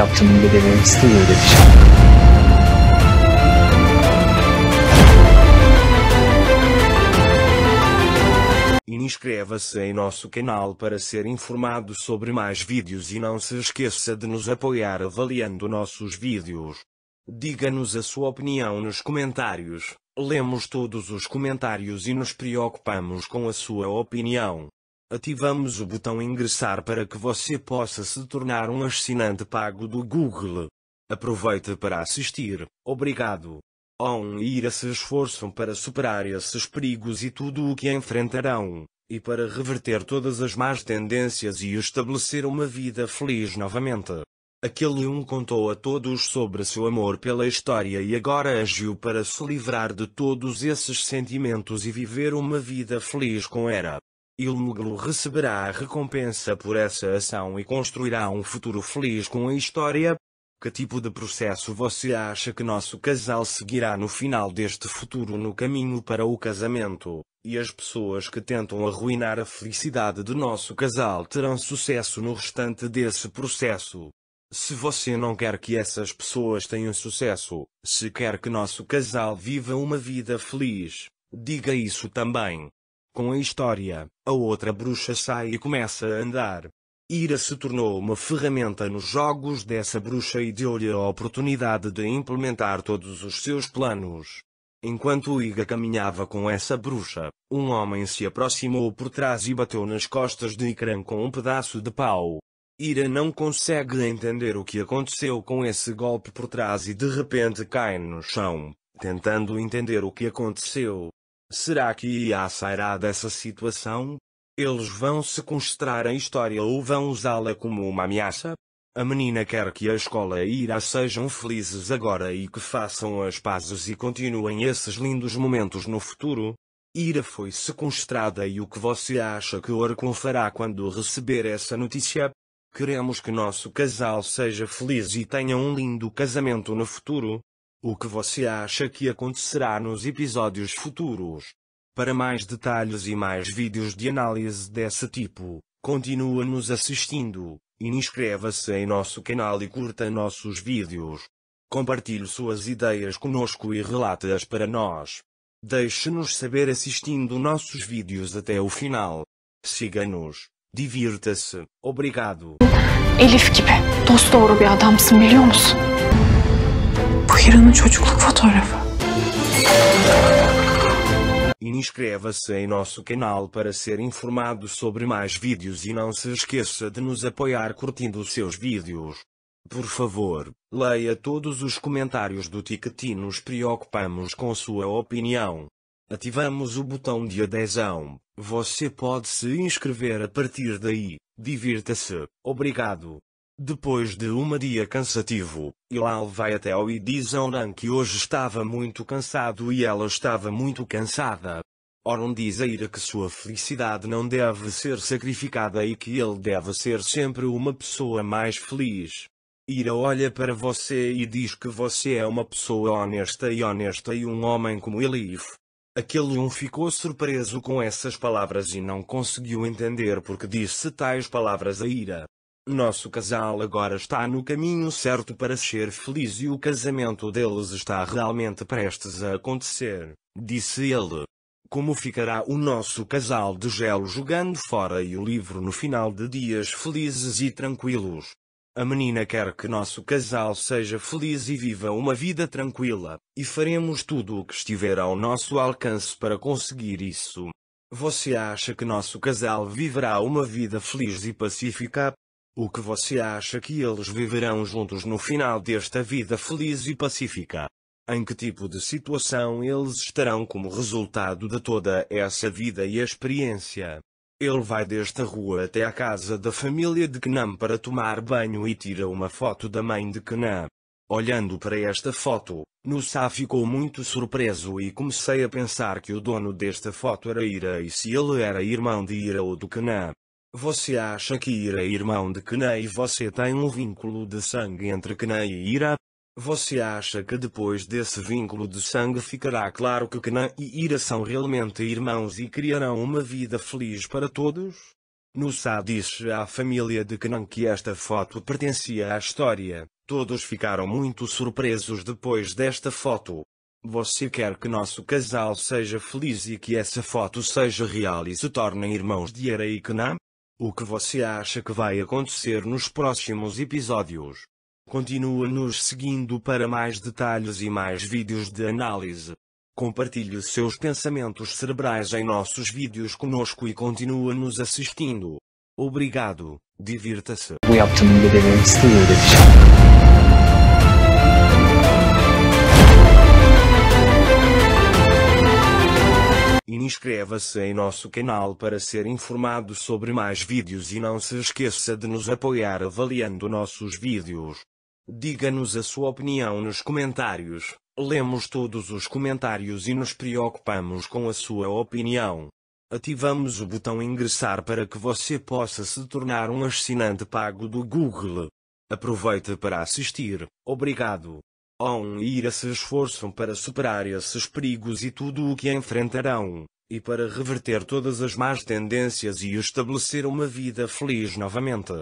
yaptığının bedelini Inscreva-se em nosso canal para ser informado sobre mais vídeos e não se esqueça de nos apoiar avaliando nossos vídeos. Diga-nos a sua opinião nos comentários. Lemos todos os comentários e nos preocupamos com a sua opinião ativamos o botão ingressar para que você possa se tornar um assinante pago do Google. Aproveite para assistir. Obrigado. On e Ira se esforçam para superar esses perigos e tudo o que enfrentarão, e para reverter todas as más tendências e estabelecer uma vida feliz novamente. Aquele um contou a todos sobre seu amor pela história e agora agiu para se livrar de todos esses sentimentos e viver uma vida feliz com Era. Ilmuglu receberá a recompensa por essa ação e construirá um futuro feliz com a história. Que tipo de processo você acha que nosso casal seguirá no final deste futuro no caminho para o casamento? E as pessoas que tentam arruinar a felicidade de nosso casal terão sucesso no restante desse processo? Se você não quer que essas pessoas tenham sucesso, se quer que nosso casal viva uma vida feliz, diga isso também. Com a história, a outra bruxa sai e começa a andar. Ira se tornou uma ferramenta nos jogos dessa bruxa e deu-lhe a oportunidade de implementar todos os seus planos. Enquanto Iga caminhava com essa bruxa, um homem se aproximou por trás e bateu nas costas de Ikran com um pedaço de pau. Ira não consegue entender o que aconteceu com esse golpe por trás e de repente cai no chão, tentando entender o que aconteceu. Será que IA sairá dessa situação? Eles vão sequestrar a história ou vão usá-la como uma ameaça? A menina quer que a escola e Ira sejam felizes agora e que façam as pazes e continuem esses lindos momentos no futuro. Ira foi sequestrada e o que você acha que Orcon fará quando receber essa notícia? Queremos que nosso casal seja feliz e tenha um lindo casamento no futuro. O que você acha que acontecerá nos episódios futuros? Para mais detalhes e mais vídeos de análise desse tipo, continue nos assistindo, e inscreva-se em nosso canal e curta nossos vídeos. Compartilhe suas ideias conosco e relate-as para nós. Deixe-nos saber assistindo nossos vídeos até o final. Siga-nos, divirta-se, obrigado. Elif gibi dosdoğru bir adamsın biliyor musun? Bu Hira'nın çocukluk fotoğrafı. Inscreva-se em nosso canal para ser informado sobre mais vídeos e não se esqueça de nos apoiar curtindo seus vídeos. Por favor, leia todos os comentários do ticket e nos preocupamos com sua opinião. Ativamos o botão de adesão. Você pode se inscrever a partir daí. Divirta-se. Obrigado. Depois de um dia cansativo, Ilal vai até ela e diz a Oran que hoje estava muito cansado e ela estava muito cansada. Oran diz a Ira que sua felicidade não deve ser sacrificada e que ele deve ser sempre uma pessoa mais feliz. Ira olha para você e diz que você é uma pessoa honesta e honesta e um homem como Elif. Aquele um ficou surpreso com essas palavras e não conseguiu entender porque disse tais palavras a Ira. Nosso casal agora está no caminho certo para ser feliz e o casamento deles está realmente prestes a acontecer, disse ele. Como ficará o nosso casal de gelo jogando fora e o livro no final de dias felizes e tranquilos? A menina quer que nosso casal seja feliz e viva uma vida tranquila, e faremos tudo o que estiver ao nosso alcance para conseguir isso. Você acha que nosso casal viverá uma vida feliz e pacífica? O que você acha que eles viverão juntos no final desta vida feliz e pacífica? Em que tipo de situação eles estarão como resultado de toda essa vida e experiência? Ele vai desta rua até a casa da família de Kenan para tomar banho e tira uma foto da mãe de Kenan. Olhando para esta foto, Nussá ficou muito surpreso e comecei a pensar que o dono desta foto era Ira e se ele era irmão de Ira ou do Kenan. Você acha que Ira é irmão de Kenei e você tem um vínculo de sangue entre Kenei e Ira? Você acha que depois desse vínculo de sangue ficará claro que Kenei e Ira são realmente irmãos e criarão uma vida feliz para todos? Sá disse à família de Kenan que esta foto pertencia à história. Todos ficaram muito surpresos depois desta foto. Você quer que nosso casal seja feliz e que essa foto seja real e se tornem irmãos de Ira e Kenan? O que você acha que vai acontecer nos próximos episódios? Continua nos seguindo para mais detalhes e mais vídeos de análise. Compartilhe seus pensamentos cerebrais em nossos vídeos conosco e continua nos assistindo. Obrigado, divirta-se. e inscreva-se em nosso canal para ser informado sobre mais vídeos e não se esqueça de nos apoiar avaliando nossos vídeos. Diga-nos a sua opinião nos comentários, lemos todos os comentários e nos preocupamos com a sua opinião. Ativamos o botão ingressar para que você possa se tornar um assinante pago do Google. Aproveite para assistir. Obrigado e ira se esforçam para superar esses perigos e tudo o que enfrentarão, e para reverter todas as más tendências e estabelecer uma vida feliz novamente.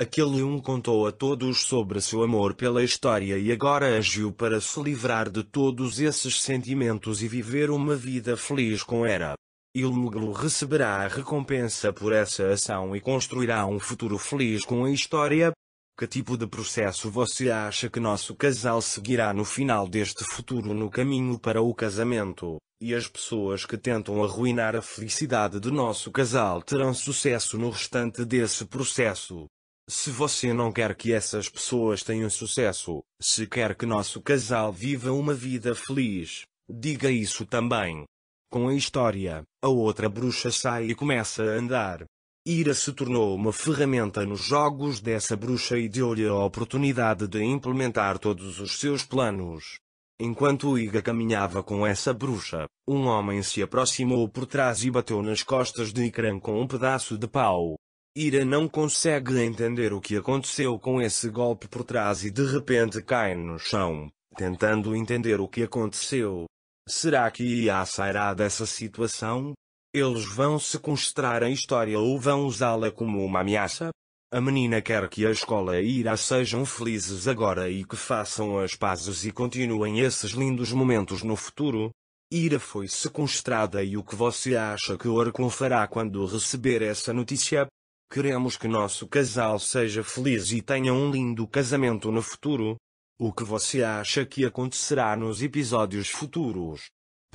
Aquele um contou a todos sobre seu amor pela história e agora agiu para se livrar de todos esses sentimentos e viver uma vida feliz com ela. Ilmoglu receberá a recompensa por essa ação e construirá um futuro feliz com a história, que tipo de processo você acha que nosso casal seguirá no final deste futuro no caminho para o casamento? E as pessoas que tentam arruinar a felicidade de nosso casal terão sucesso no restante desse processo? Se você não quer que essas pessoas tenham sucesso, se quer que nosso casal viva uma vida feliz, diga isso também. Com a história, a outra bruxa sai e começa a andar. Ira se tornou uma ferramenta nos jogos dessa bruxa e deu-lhe a oportunidade de implementar todos os seus planos. Enquanto Iga caminhava com essa bruxa, um homem se aproximou por trás e bateu nas costas de Ikran com um pedaço de pau. Ira não consegue entender o que aconteceu com esse golpe por trás e de repente cai no chão, tentando entender o que aconteceu. Será que ia sairá dessa situação? Eles vão sequestrar a história ou vão usá-la como uma ameaça? A menina quer que a escola e Ira sejam felizes agora e que façam as pazes e continuem esses lindos momentos no futuro. Ira foi sequestrada e o que você acha que Orcon fará quando receber essa notícia? Queremos que nosso casal seja feliz e tenha um lindo casamento no futuro. O que você acha que acontecerá nos episódios futuros?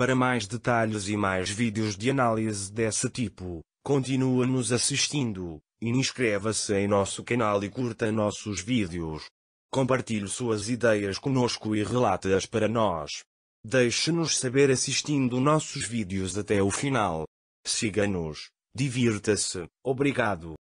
Para mais detalhes e mais vídeos de análise desse tipo, continua nos assistindo, e inscreva-se em nosso canal e curta nossos vídeos. Compartilhe suas ideias conosco e relate-as para nós. Deixe-nos saber assistindo nossos vídeos até o final. Siga-nos, divirta-se, obrigado.